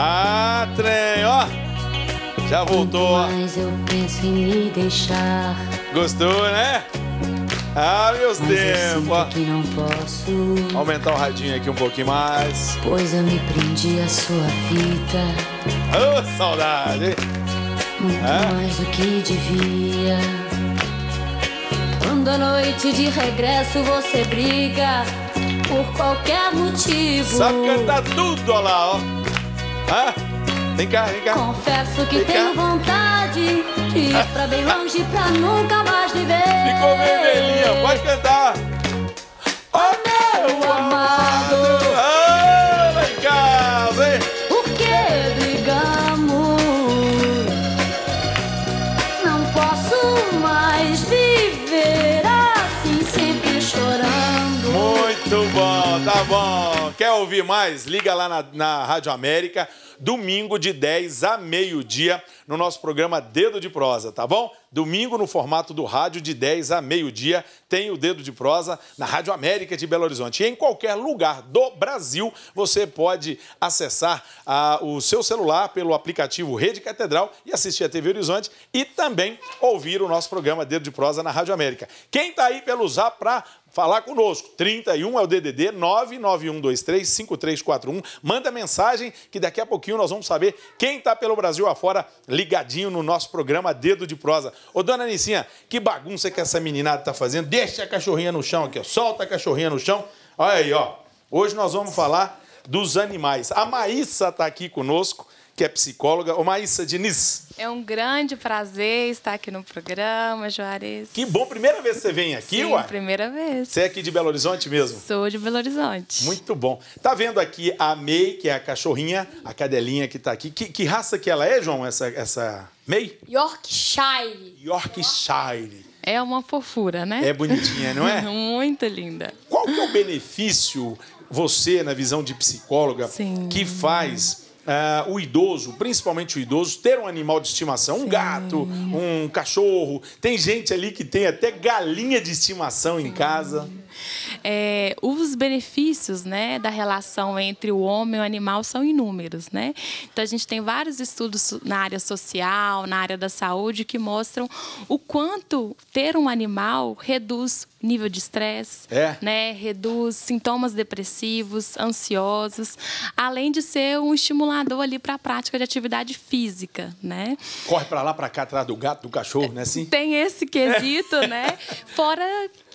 Ah, trem, ó. Já voltou, ó. Mas eu penso em me deixar. Gostou, né? Ah, meus tempos. que não posso. Aumentar o radinho aqui um pouquinho mais. Pois eu me prendi à sua fita. Ô, oh, saudade. Muito é? mais do que devia. Quando a noite de regresso você briga por qualquer motivo. Sabe cantar tudo, olha lá, ó. Ah, vem cá, vem cá. Confesso que vem tenho cá. vontade de ir pra bem longe pra nunca mais viver. Ficou vermelhinha, pode cantar. Oh, meu amor. Quer ouvir mais? Liga lá na, na Rádio América domingo de 10 a meio-dia, no nosso programa Dedo de Prosa, tá bom? Domingo, no formato do rádio, de 10 a meio-dia, tem o Dedo de Prosa na Rádio América de Belo Horizonte. E em qualquer lugar do Brasil, você pode acessar ah, o seu celular pelo aplicativo Rede Catedral e assistir a TV Horizonte e também ouvir o nosso programa Dedo de Prosa na Rádio América. Quem tá aí pelo Zap para falar conosco. 31 é o DDD 991235341. Manda mensagem que daqui a pouquinho pouquinho nós vamos saber quem está pelo Brasil afora ligadinho no nosso programa Dedo de Prosa. Ô, dona Nicinha, que bagunça que essa meninada está fazendo. Deixa a cachorrinha no chão aqui, ó. Solta a cachorrinha no chão. Olha aí, ó. Hoje nós vamos falar dos animais. A Maíssa está aqui conosco que é psicóloga. Ô Maísa Diniz. É um grande prazer estar aqui no programa, Juarez. Que bom, primeira vez que você vem aqui, Sim, uai. primeira vez. Você é aqui de Belo Horizonte mesmo? Sou de Belo Horizonte. Muito bom. Tá vendo aqui a May, que é a cachorrinha, a cadelinha que tá aqui. Que, que raça que ela é, João, essa, essa May? Yorkshire. Yorkshire. É uma fofura, né? É bonitinha, não é? Muito linda. Qual que é o benefício, você, na visão de psicóloga, Sim. que faz uh, o idoso, principalmente o idoso, ter um animal de estimação, Sim. um gato, um cachorro. Tem gente ali que tem até galinha de estimação Sim. em casa. É, os benefícios né, da relação entre o homem e o animal são inúmeros. Né? Então, a gente tem vários estudos na área social, na área da saúde, que mostram o quanto ter um animal reduz nível de estresse, é. né? Reduz sintomas depressivos, ansiosos, além de ser um estimulador ali para a prática de atividade física, né? Corre para lá, para cá, atrás do gato, do cachorro, né? Sim. Tem esse quesito, é. né? Fora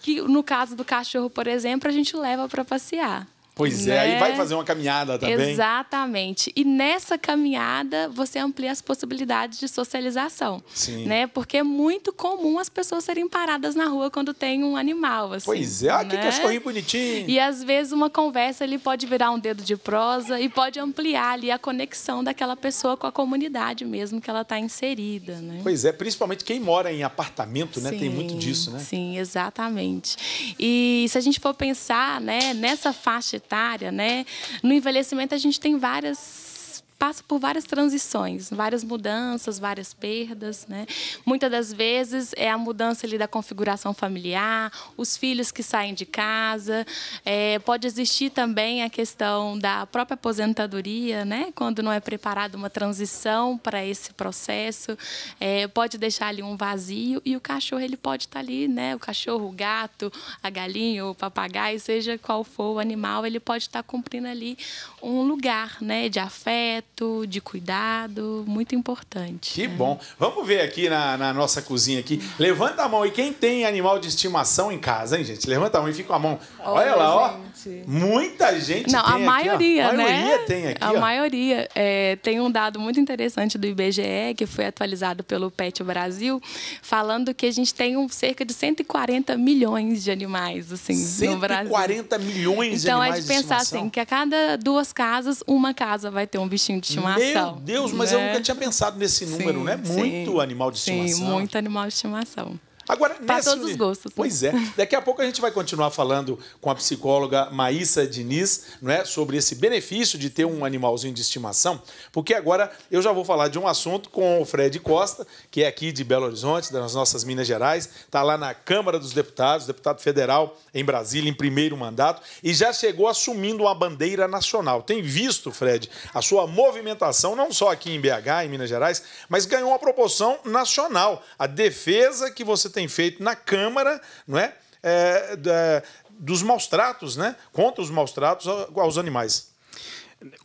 que no caso do cachorro, por exemplo, a gente leva para passear. Pois né? é, aí vai né? fazer uma caminhada também. Exatamente. E nessa caminhada você amplia as possibilidades de socialização. Sim. Né? Porque é muito comum as pessoas serem paradas na rua quando tem um animal. Assim, pois é, aqui ah, né? que cachorrinho bonitinho. E às vezes uma conversa ali pode virar um dedo de prosa e pode ampliar ali a conexão daquela pessoa com a comunidade mesmo que ela está inserida. Né? Pois é, principalmente quem mora em apartamento, né? Sim, tem muito disso, né? Sim, exatamente. E se a gente for pensar né, nessa faixa etária, né? No envelhecimento a gente tem várias passa por várias transições, várias mudanças, várias perdas, né? Muitas das vezes é a mudança ali da configuração familiar, os filhos que saem de casa, é, pode existir também a questão da própria aposentadoria, né? Quando não é preparada uma transição para esse processo, é, pode deixar ali um vazio e o cachorro ele pode estar tá ali, né? O cachorro, o gato, a galinha, o papagaio, seja qual for o animal, ele pode estar tá cumprindo ali um lugar, né? De afeto afeto, de cuidado, muito importante. Que né? bom. Vamos ver aqui na, na, nossa cozinha aqui. Levanta a mão e quem tem animal de estimação em casa, hein, gente? Levanta a mão e fica com a mão. Olha, Olha lá, gente. ó. Muita gente Não, tem a maioria, aqui, ó. A maioria né? tem aqui, A ó. maioria. É, tem um dado muito interessante do IBGE, que foi atualizado pelo Pet Brasil, falando que a gente tem um, cerca de 140 milhões de animais, assim, no Brasil. 140 milhões de então, animais Então, é de pensar de assim, que a cada duas casas, uma casa vai ter um bichinho de estimação. Meu Deus, mas né? eu nunca né? tinha pensado nesse número, sim, né? Muito sim, animal de estimação. Sim, muito animal de estimação. Agora, Para nesse... todos os gostos. Né? Pois é. Daqui a pouco a gente vai continuar falando com a psicóloga Maísa Diniz não é, sobre esse benefício de ter um animalzinho de estimação, porque agora eu já vou falar de um assunto com o Fred Costa, que é aqui de Belo Horizonte, das nossas Minas Gerais, está lá na Câmara dos Deputados, deputado federal em Brasília, em primeiro mandato, e já chegou assumindo uma bandeira nacional. Tem visto, Fred, a sua movimentação, não só aqui em BH, em Minas Gerais, mas ganhou uma proporção nacional. A defesa que você tem tem feito na Câmara, não é? é da, dos maus tratos, né? Contra os maus tratos aos animais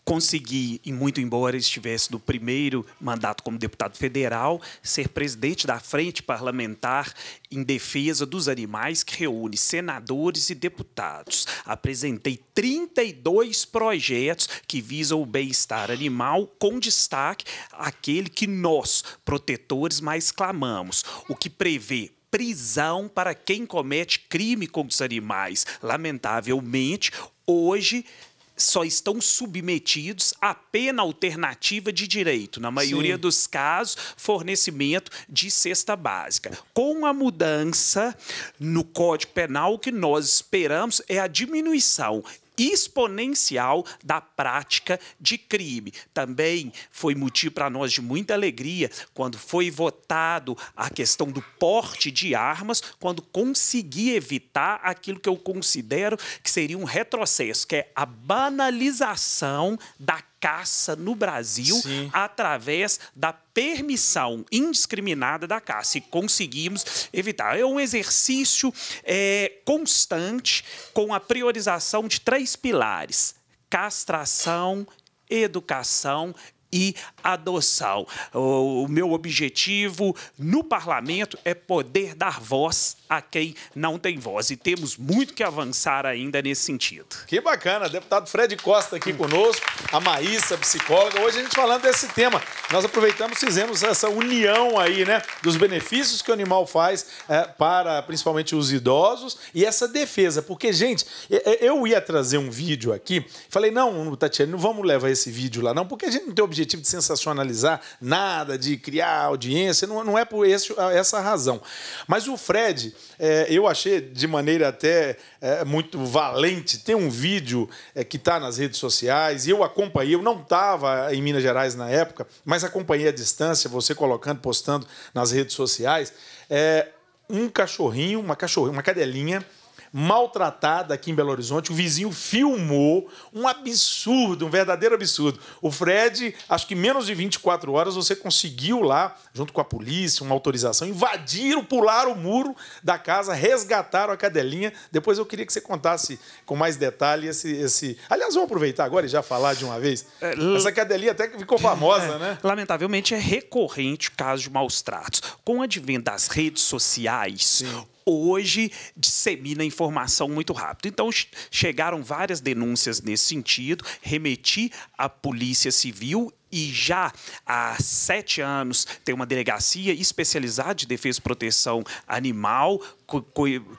consegui, e muito embora estivesse do primeiro mandato como deputado federal, ser presidente da Frente Parlamentar em Defesa dos Animais, que reúne senadores e deputados. Apresentei 32 projetos que visam o bem-estar animal, com destaque aquele que nós, protetores, mais clamamos, o que prevê prisão para quem comete crime com os animais. Lamentavelmente, hoje só estão submetidos à pena alternativa de direito, na maioria Sim. dos casos, fornecimento de cesta básica. Com a mudança no Código Penal, o que nós esperamos é a diminuição exponencial da prática de crime. Também foi motivo para nós de muita alegria quando foi votado a questão do porte de armas, quando consegui evitar aquilo que eu considero que seria um retrocesso, que é a banalização da caça no Brasil Sim. através da permissão indiscriminada da caça e conseguimos evitar. É um exercício é, constante com a priorização de três pilares: castração, educação e adoção. O meu objetivo no parlamento é poder dar voz a quem não tem voz. E temos muito que avançar ainda nesse sentido. Que bacana, deputado Fred Costa aqui conosco, a Maísa, psicóloga. Hoje a gente falando desse tema. Nós aproveitamos, fizemos essa união aí, né, dos benefícios que o animal faz é, para principalmente os idosos e essa defesa. Porque, gente, eu ia trazer um vídeo aqui, falei, não, Tatiana, não vamos levar esse vídeo lá, não, porque a gente não tem o objetivo de sensacionalizar nada, de criar audiência, não, não é por esse, essa razão. Mas o Fred, é, eu achei de maneira até é, muito valente. Tem um vídeo é, que está nas redes sociais. Eu acompanhei, eu não estava em Minas Gerais na época, mas acompanhei à distância, você colocando, postando nas redes sociais. É, um cachorrinho, uma cachorrinha, uma cadelinha maltratada aqui em Belo Horizonte. O vizinho filmou um absurdo, um verdadeiro absurdo. O Fred, acho que em menos de 24 horas, você conseguiu lá, junto com a polícia, uma autorização, invadiram, pularam o muro da casa, resgataram a cadelinha. Depois eu queria que você contasse com mais detalhe esse. esse... Aliás, vamos aproveitar agora e já falar de uma vez. É, Essa cadelinha até que ficou famosa, é, né? Lamentavelmente é recorrente o caso de maus tratos. Com o advento das redes sociais, Sim hoje dissemina informação muito rápido. Então, chegaram várias denúncias nesse sentido, remeti à Polícia Civil e já há sete anos tem uma delegacia especializada de defesa e proteção animal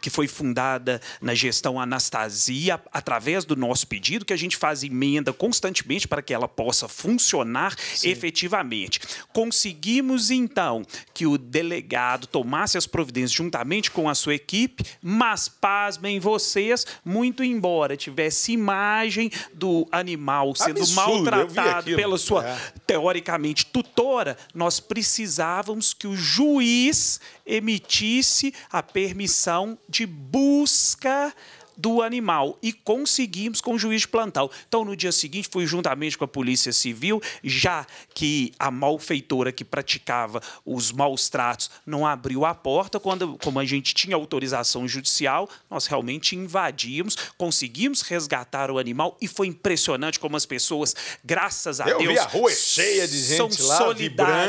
que foi fundada na gestão Anastasia, através do nosso pedido, que a gente faz emenda constantemente para que ela possa funcionar Sim. efetivamente. Conseguimos, então, que o delegado tomasse as providências juntamente com a sua equipe, mas, pasmem vocês, muito embora tivesse imagem do animal sendo Absurdo, maltratado pela sua é teoricamente tutora, nós precisávamos que o juiz emitisse a permissão de busca do animal e conseguimos com o juiz de plantão. Então, no dia seguinte, fui juntamente com a Polícia Civil, já que a malfeitora que praticava os maus tratos não abriu a porta, quando, como a gente tinha autorização judicial, nós realmente invadimos, conseguimos resgatar o animal e foi impressionante como as pessoas, graças a Eu Deus, vi a rua é cheia de gente são lá, solidárias.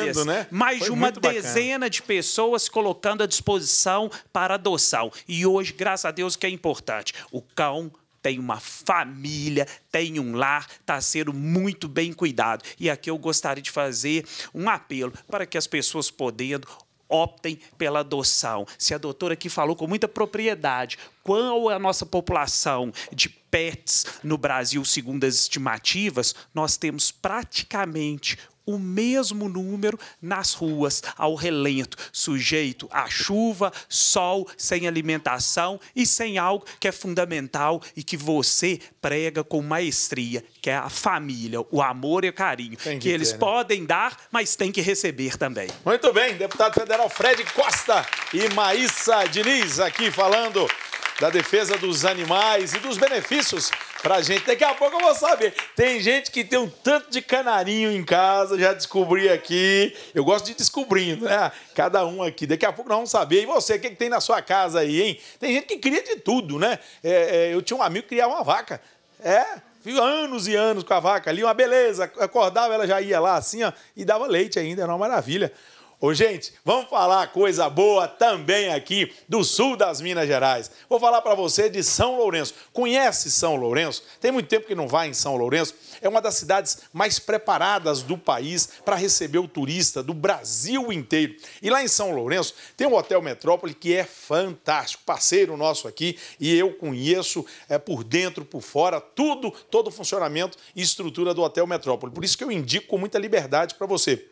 Vibrando, né? Mais foi de uma dezena bacana. de pessoas colocando à disposição para adoção. E hoje, graças a Deus, que é importante. O cão tem uma família, tem um lar, está sendo muito bem cuidado. E aqui eu gostaria de fazer um apelo para que as pessoas podendo optem pela adoção. Se a doutora aqui falou com muita propriedade qual é a nossa população de pets no Brasil, segundo as estimativas, nós temos praticamente o mesmo número nas ruas, ao relento, sujeito à chuva, sol, sem alimentação e sem algo que é fundamental e que você prega com maestria, que é a família, o amor e o carinho, que, que, eles ter, né? podem dar, mas tem que receber também. Muito bem, deputado federal Fred Costa e Maíssa Diniz aqui falando da defesa dos animais e dos benefícios pra gente. Daqui a pouco eu vou saber. Tem gente que tem um tanto de canarinho em casa, já descobri aqui. Eu gosto de descobrindo, né? Cada um aqui. Daqui a pouco nós vamos saber. E você, o que, que tem na sua casa aí, hein? Tem gente que cria de tudo, né? É, é, eu tinha um amigo que criava uma vaca. É, Fico anos e anos com a vaca ali, uma beleza. Acordava, ela já ia lá assim, ó, e dava leite ainda, era uma maravilha. Ô, gente, vamos falar coisa boa também aqui do sul das Minas Gerais. Vou falar para você de São Lourenço. Conhece São Lourenço? Tem muito tempo que não vai em São Lourenço. É uma das cidades mais preparadas do país para receber o turista do Brasil inteiro. E lá em São Lourenço tem um hotel Metrópole que é fantástico, parceiro nosso aqui e eu conheço é, por dentro, por fora, tudo, todo o funcionamento e estrutura do hotel Metrópole. Por isso que eu indico com muita liberdade para você.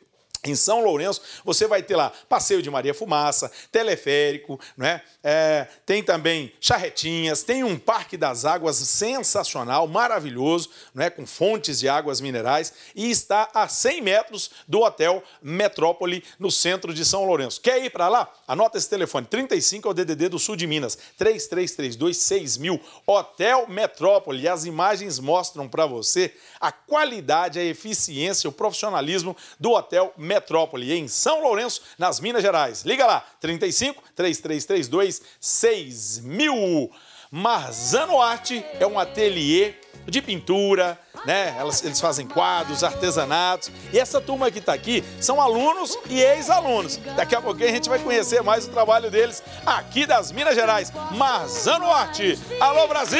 Em São Lourenço, você vai ter lá passeio de Maria Fumaça, teleférico, né? É, tem também charretinhas, tem um parque das águas sensacional, maravilhoso, né? com fontes de águas minerais, e está a 100 metros do Hotel Metrópole, no centro de São Lourenço. Quer ir para lá? Anota esse telefone, 35 é o DDD do Sul de Minas, 3332-6000, Hotel Metrópole. As imagens mostram para você a qualidade, a eficiência, o profissionalismo do Hotel Metrópole Metrópole, em São Lourenço, nas Minas Gerais. Liga lá, 35 3332 6000. Marzano Arte é um ateliê de pintura, né? Elas, eles fazem quadros, artesanatos. E essa turma que está aqui são alunos e ex-alunos. Daqui a pouquinho a gente vai conhecer mais o trabalho deles aqui das Minas Gerais. Marzano Arte. Alô, Brasil!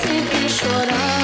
Sempre chorar.